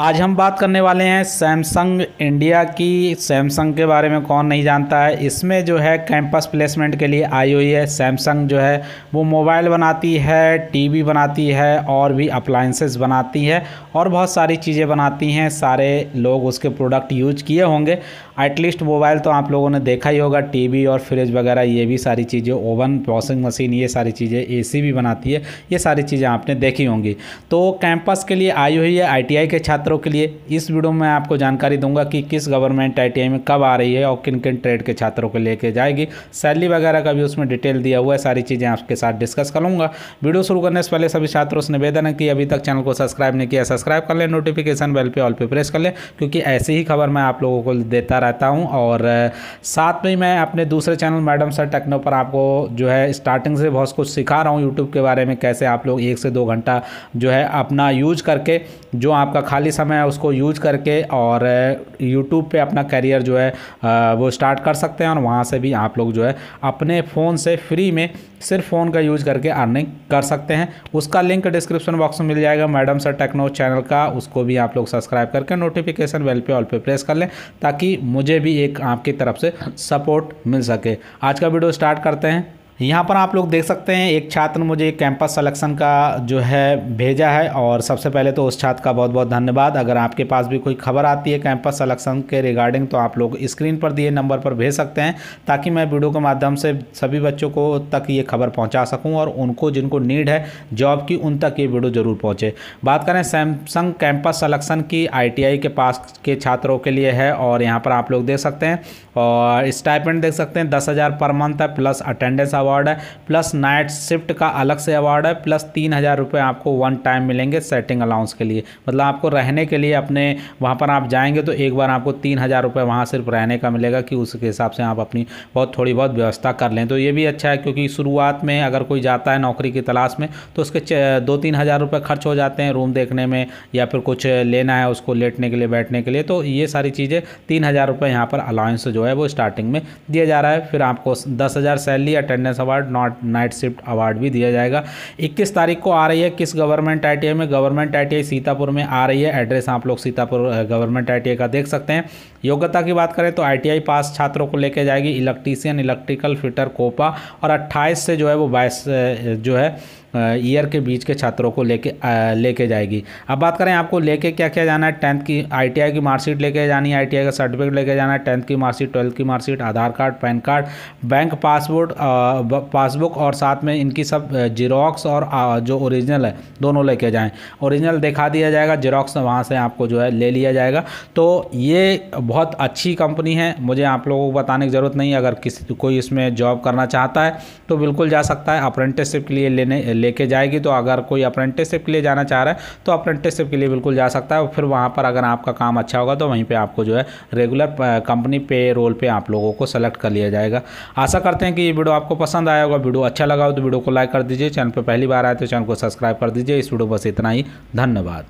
आज हम बात करने वाले हैं सैमसंग इंडिया की सैमसंग के बारे में कौन नहीं जानता है इसमें जो है कैंपस प्लेसमेंट के लिए आई हुई है सैमसंग जो है वो मोबाइल बनाती है टीवी बनाती है और भी अप्लाइंसेस बनाती है और बहुत सारी चीज़ें बनाती हैं सारे लोग उसके प्रोडक्ट यूज किए होंगे एटलीस्ट मोबाइल तो आप लोगों ने देखा ही होगा टी और फ्रिज वगैरह ये भी सारी चीज़ें ओवन वॉशिंग मशीन ये सारी चीज़ें ए भी बनाती है ये सारी चीज़ें आपने देखी होंगी तो कैंपस के लिए आई हुई है आई के छात्र छात्रों के लिए इस वीडियो में आपको जानकारी दूंगा कि किस गवर्नमेंट आई में कब आ रही है और किन किन ट्रेड के छात्रों को लेके जाएगी सैलरी वगैरह का भी उसमें डिटेल दिया हुआ है सारी चीज़ें आपके साथ डिस्कस करूँगा वीडियो शुरू करने से पहले सभी छात्रों से निवेदन है कि अभी तक चैनल को सब्सक्राइब नहीं किया सब्सक्राइब कर लें नोटिफिकेशन बेल पर ऑल पर प्रेस कर लें क्योंकि ऐसी ही खबर मैं आप लोगों को देता रहता हूँ और साथ में मैं अपने दूसरे चैनल मैडम सर टेक्नो पर आपको जो है स्टार्टिंग से बहुत कुछ सिखा रहा हूँ यूट्यूब के बारे में कैसे आप लोग एक से दो घंटा जो है अपना यूज करके जो आपका खाली समय है उसको यूज करके और यूट्यूब पे अपना करियर जो है वो स्टार्ट कर सकते हैं और वहाँ से भी आप लोग जो है अपने फ़ोन से फ्री में सिर्फ फ़ोन का यूज करके अर्निंग कर सकते हैं उसका लिंक डिस्क्रिप्शन बॉक्स में मिल जाएगा मैडम सर टेक्नो चैनल का उसको भी आप लोग सब्सक्राइब करके नोटिफिकेशन बेल पे ऑल पे प्रेस कर लें ताकि मुझे भी एक आपकी तरफ से सपोर्ट मिल सके आज का वीडियो स्टार्ट करते हैं यहाँ पर आप लोग देख सकते हैं एक छात्र मुझे कैंपस सलेक्शन का जो है भेजा है और सबसे पहले तो उस छात्र का बहुत बहुत धन्यवाद अगर आपके पास भी कोई खबर आती है कैंपस सलेक्शन के रिगार्डिंग तो आप लोग स्क्रीन पर दिए नंबर पर भेज सकते हैं ताकि मैं वीडियो के माध्यम से सभी बच्चों को तक ये खबर पहुँचा सकूँ और उनको जिनको नीड है जॉब की उन तक ये वीडियो ज़रूर पहुँचे बात करें सैमसंग कैंपस सलेक्शन की आई के पास के छात्रों के लिए है और यहाँ पर आप लोग देख सकते हैं और स्टाइपेंट देख सकते हैं दस पर मंथ है प्लस अटेंडेंस अवार्ड है प्लस नाइट शिफ्ट का अलग से अवार्ड है प्लस तीन हज़ार रुपये आपको वन टाइम मिलेंगे सेटिंग अलाउंस के लिए मतलब आपको रहने के लिए अपने वहाँ पर आप जाएंगे तो एक बार आपको तीन हज़ार रुपये वहाँ सिर्फ रहने का मिलेगा कि उसके हिसाब से आप अपनी बहुत थोड़ी बहुत व्यवस्था कर लें तो ये भी अच्छा है क्योंकि शुरुआत में अगर कोई जाता है नौकरी की तलाश में तो उसके दो तीन हज़ार रुपये खर्च हो जाते हैं रूम देखने में या फिर कुछ लेना है उसको लेटने के लिए बैठने के लिए तो ये सारी चीज़ें तीन हज़ार रुपये यहाँ पर अलाउंस जो है वो स्टार्टिंग में दिया जा रहा है फिर आपको दस हज़ार salary attendance defence award not night shift award भी दिया जाएगा इक्कीस तारीख को आ रही है किस गवर्नमेंट आई में गवर्नमेंट आई सीतापुर में आ रही है एड्रेस आप लोग सीतापुर गवर्नमेंट आई का देख सकते हैं योग्यता की बात करें तो आई पास छात्रों को लेके जाएगी इलेक्ट्रीसियन इलेक्ट्रिकल फिटर कोपा और अट्ठाईस से जो है वो बाईस जो है ईयर के बीच के छात्रों को लेके लेके जाएगी अब बात करें आपको लेके क्या क्या जाना है टेंथ की आईटीआई की मार्कशीट लेके जानी है आईटीआई का सर्टिफिकेट लेके जाना है टेंथ की मार्कशीट ट्वेल्थ की marksheet Aadhaar card PAN card bank passbook passbook और साथ में इनकी सब जीरोक्स और जो ओरिजिनल है दोनों लेके जाएँ ओरिजिनल दिखा दिया जाएगा जीरोक्स वहाँ से आपको जो है ले लिया जाएगा तो ये बहुत अच्छी कंपनी है मुझे आप लोगों को बताने की ज़रूरत नहीं अगर किसी कोई इसमें जॉब करना चाहता है तो बिल्कुल जा सकता है अप्रेंटिसशिप के लिए लेने लेके जाएगी तो अगर कोई अप्रेंटिसशिप के लिए जाना चाह रहा है तो अप्रेंटिसशिप के लिए बिल्कुल जा सकता है फिर वहाँ पर अगर आपका काम अच्छा होगा तो वहीं पर आपको जो है रेगुलर कंपनी पे रोल पर आप लोगों को सेलेक्ट कर लिया जाएगा आशा करते हैं कि ये वीडियो आपको पसंद आया होगा वीडियो अच्छा लगा हो तो वीडियो को लाइक कर दीजिए चैनल पर पहली बार आए तो चैनल को सब्सक्राइब कर दीजिए इस वीडियो बस इतना ही धन्यवाद